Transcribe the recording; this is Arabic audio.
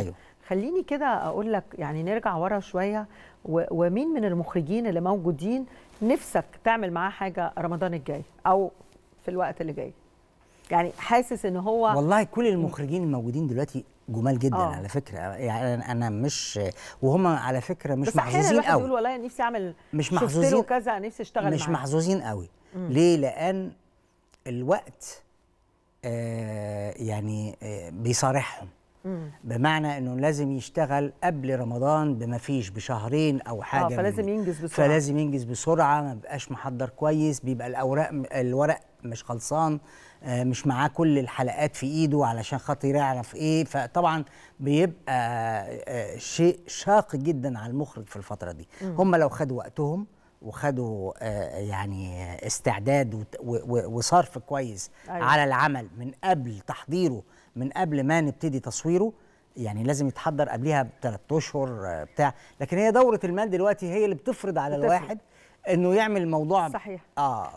ايوه خليني كده اقول لك يعني نرجع ورا شويه ومين من المخرجين اللي موجودين نفسك تعمل معاه حاجه رمضان الجاي او في الوقت اللي جاي يعني حاسس ان هو والله كل المخرجين الموجودين دلوقتي جمال جدا أوه. على فكره يعني انا مش وهم على فكره مش محظوظين قوي بس والله نفسي اعمل مش محظوظين كذا نفسي اشتغل مش محظوظين قوي مم. ليه لان الوقت آه يعني آه بيصارحهم بمعنى انه لازم يشتغل قبل رمضان بما فيش بشهرين او آه، حاجه آه فلازم ينجز بسرعه فلازم ينجز بسرعه ما بيبقاش محضر كويس بيبقى الاوراق الورق مش خلصان آه، مش معاه كل الحلقات في ايده علشان خاطر يعرف ايه فطبعا بيبقى آه، شيء شاق جدا على المخرج في الفتره دي هم لو خدوا وقتهم وخدوا يعني استعداد وصرف كويس أيوة. على العمل من قبل تحضيره من قبل ما نبتدي تصويره يعني لازم يتحضر قبلها بثلاث اشهر آه، بتاع لكن هي دوره المال دلوقتي هي اللي بتفرض على بتفرض. الواحد انه يعمل الموضوع صحيح اه